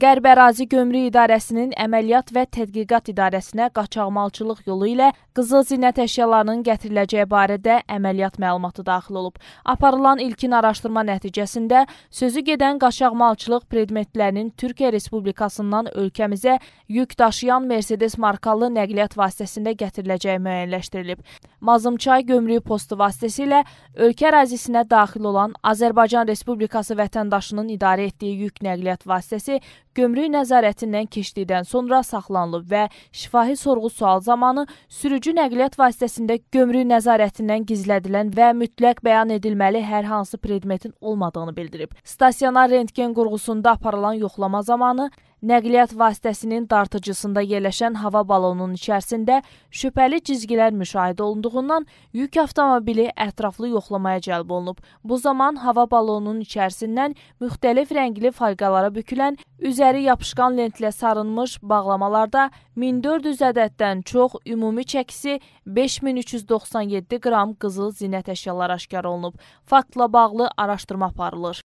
Qərb Ərazi Gömrük İdarəsinin Əməliyyat və Tədqiqat İdarəsinə qaçaqmalçılıq yolu ilə qızıl zinət əşyalarının gətiriləcəyi barədə əməliyyat məlumatı daxil olub. Aparılan ilkin araşdırma nəticəsində sözü gedən qaçaqmalçılıq predmetlərinin Türkiyə Respublikasından ölkəmizə yük daşıyan Mercedes markalı nəqliyyat vasitəsində gətiriləcəyi müəyyənləşdirilib. Mazımçay gömrük postu vasitəsilə ölkə ərazisinə daxil olan Azərbaycan Respublikası vətəndaşının idarə etdiyi yük nəqliyyat vasitəsi gömrük nəzarətindən keçdikdən sonra saxlanılıb və şifahi sorğu-sual zamanı sürücü nəqliyyat vasitəsində gömrük nəzarətindən gizlədilən və mütləq bəyan edilməli hər hansı predmetin olmadığını bildirib. Stasionar rentgen qurğusunda aparılan yoxlama zamanı Nəqliyyat vasitəsinin dartıcısında yerləşən hava balonunun içərisində şübhəli cizgilər müşahidə olunduğundan yük avtomobili ətraflı yoxlamaya cəlb olunub. Bu zaman hava balonunun içərisindən müxtəlif rəngli fayqalara bükülən, üzəri yapışqan lentlə sarınmış bağlamalarda 1400 ədəddən çox, ümumi çəkisi 5397 qram qızıl zinət əşyaları aşkar olunub. Faktla bağlı araşdırma aparılır.